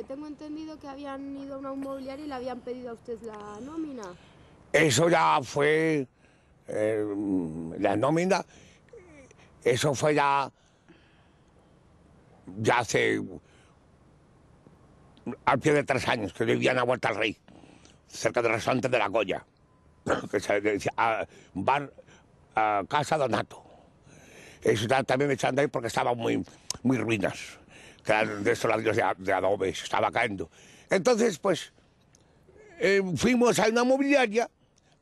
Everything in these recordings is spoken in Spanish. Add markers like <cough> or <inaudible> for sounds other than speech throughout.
Eh, tengo entendido que habían ido a una inmobiliaria y le habían pedido a ustedes la nómina. Eso ya fue eh, la nómina, eso fue ya, ya hace al pie de tres años, que vivían a en Vuelta al Rey, cerca del restaurante de la Goya, que se decía a, ah, bar ah, Casa Donato. Eso también me echan ahí porque estaban muy, muy ruinas que eran de estos ladrillos de, adobe, estaba cayendo. Entonces, pues, eh, fuimos a una mobiliaria,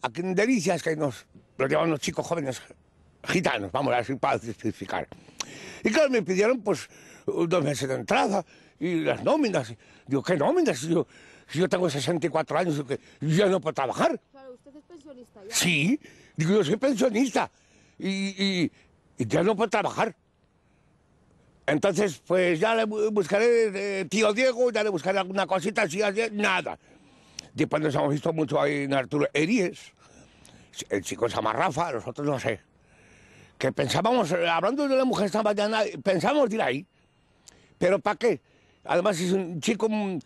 aquí en Delicias, que nos lo llevaban los chicos jóvenes gitanos, vamos a decir, para certificar. Y claro, me pidieron, pues, dos meses de entrada y las nóminas. Digo, ¿qué nóminas? Yo, yo tengo 64 años yo ya no puedo trabajar. Claro, usted es pensionista ya. Sí, digo, yo soy pensionista y, y ya no puedo trabajar. Entonces, pues ya le buscaré, eh, tío Diego, ya le buscaré alguna cosita, así, así, nada. Después nos hemos visto mucho ahí en Arturo Eries, el chico se llama Rafa, nosotros no sé. Que pensábamos, eh, hablando de la mujer esta mañana, eh, pensábamos ir ahí. Pero ¿para qué? Además es un chico, mm,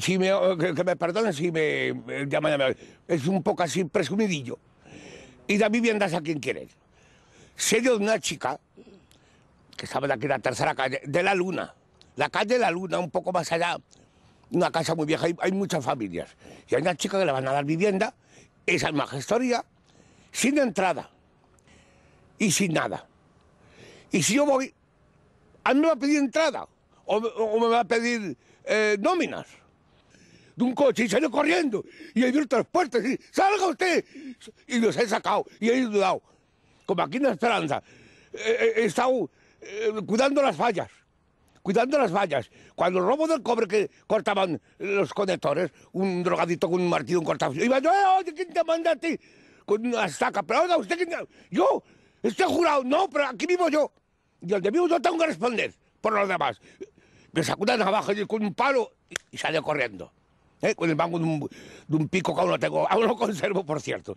si me, oh, que, me perdonen si me, llama, es un poco así presumidillo. Y da viviendas a quien quiere. Serio de una chica, que estaba aquí aquí la tercera calle, de la Luna. La calle de la Luna, un poco más allá, una casa muy vieja, hay, muchas familias. Y hay una chica que le van a dar vivienda, esa es sin entrada y sin nada. Y si yo voy, a mí me va a pedir entrada o, me va a pedir eh, nóminas de un coche y salió corriendo y hay un transporte, y salga usted y los he sacado y he ayudado Como aquí en la he, eh, eh, he estado eh, cuidando las fallas, cuidando las vallas. Cuando el robo del cobre que cortaban los conectores, un drogadito con un martillo, un cortado, iba yo, oye, ¿quién te manda a ti? Con una saca, pero ahora ¿usted quién Yo, estoy jurado, no, pero aquí vivo yo. Y de vivo yo tengo que responder por los demás. Me sacó una navaja y con un palo y salió corriendo. ¿eh? Con el mango de un, pico que aún lo tengo, aún lo <laughs> conservo, por cierto.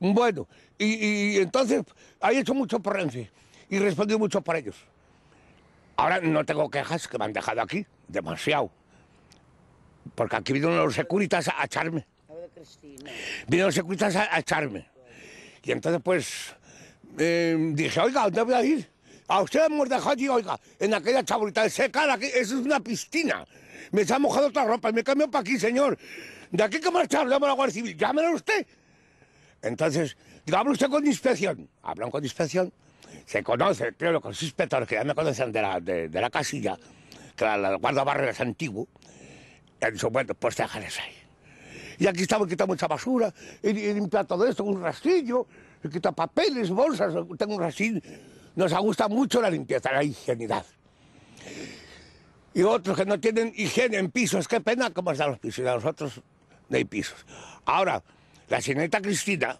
Bueno, y, y entonces, ahí hecho mucho por Renfe y respondí mucho para ellos. Ahora no tengo quejas que me han dejado aquí, demasiado. Porque aquí vinieron los securitas a echarme. Vinieron los securitas a, echarme. Y entonces pues em, dije, oiga, ¿dónde voy a ir? A usted hemos dejado allí, oiga, en aquella chaburita de seca, aquí, eso es una piscina. Me se ha mojado otra ropa, me cambio para aquí, señor. De aquí que marchar, llamo a la Guardia Civil, llámelo usted. Entonces, digo, usted con inspección? Hablan con inspección se conoce, creo, que los inspectores que ya me conocen de la, de, la casilla, que la, la es antiguo, en han dicho, pues ahí. Y aquí estamos quita mucha basura, y, y todo esto, un rastrillo, y quita papeles, bolsas, tengo un rastrillo. Nos gusta mucho la limpieza, la higienidad. Y otros que no tienen higiene en pisos, qué pena cómo están los pisos, y a nosotros no hay pisos. Ahora, la señorita Cristina,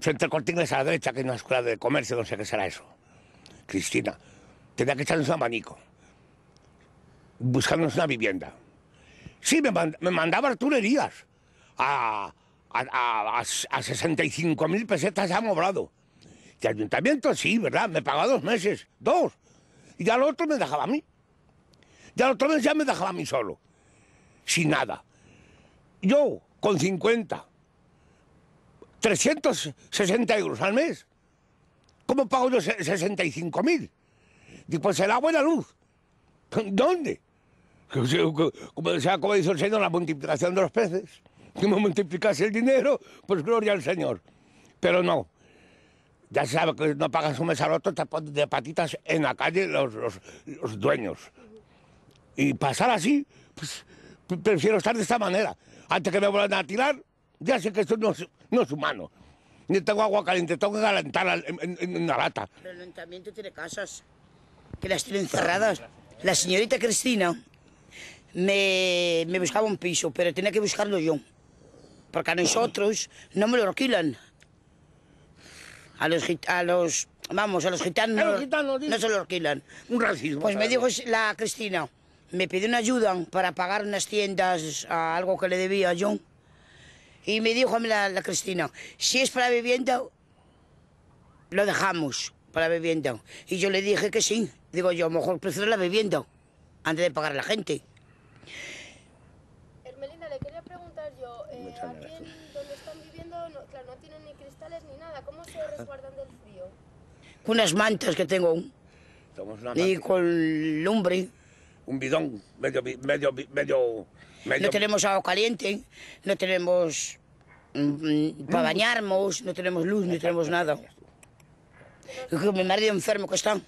frente al corte a la derecha, que es una escuela de comercio, no sé qué será eso. Cristina, tenía que echarnos un abanico, buscándonos una vivienda. Sí, me, me mandaba Arturo a, a, a, a 65 mil pesetas ya han obrado. De ayuntamiento, sí, ¿verdad? Me pagaba dos meses, dos. Y ya lo otro me dejaba a mí. ya al otro mes ya me dejaba a mí solo, sin nada. Yo, con 50, 360 euros al mes. ¿Cómo pago yo 65 mil? Digo, pues será buena luz. <laughs> ¿Dónde? <laughs> Como, dice el Señor, la multiplicación de los peces. <laughs> Si me multiplicase el dinero, pues gloria al Señor. Pero no. Ya se sabe que no pagas un mes al otro, te pones de patitas en la calle los dueños. Y pasar así, pues prefiero estar de esta manera. Antes que me vuelvan a tirar, ya sé que esto no es, no humano. Ni tengo agua caliente, tengo que calentar en, una lata. Pero el ayuntamiento tiene casas que las tienen cerradas. La señorita Cristina me, me, buscaba un piso, pero tenía que buscarlo yo. Porque a nosotros no me lo alquilan. A los, a los vamos, a los gitanos, ¿A los gitanos no, se lo alquilan. Un racismo. Pues me dijo la Cristina, me pidió una ayuda para pagar unas tiendas a algo que le debía a John. Y me dijo a mí la, Cristina, si es para vivienda, lo dejamos para vivienda. Y yo le dije que sí. Digo, yo a lo mejor prefiero la vivienda antes de pagar a la gente. Hermelinda, le quería preguntar yo, eh, aquí donde están viviendo, no, tienen ni cristales ni nada, ¿cómo se resguardan del frío? Con unas mantas que tengo. Y con lumbre un bidón, medio, medio, medio, No tenemos agua caliente, no tenemos mm, mm, para mm. bañarnos, no tenemos luz, no tenemos nada. Mi marido enfermo que está,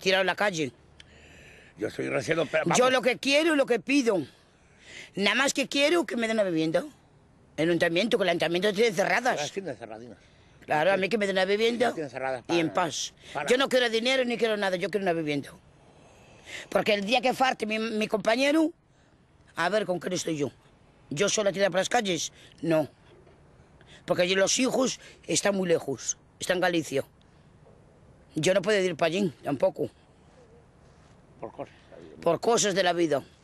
tirado en la calle. Yo soy recién Yo lo que quiero y lo que pido, nada más que quiero que me den una vivienda. El ayuntamiento, que el ayuntamiento tiene cerradas. cerradinas. Claro, a mí que me den una vivienda y en paz. Yo no quiero dinero ni quiero nada, yo quiero una vivienda. Porque el día que falte mi, compañero, a ver con qué estoy yo. ¿Yo solo tirar por las calles? No. Porque allí los hijos están muy lejos, están en Galicia. Yo no puedo ir para allí tampoco. Por cosas. Por cosas de la vida.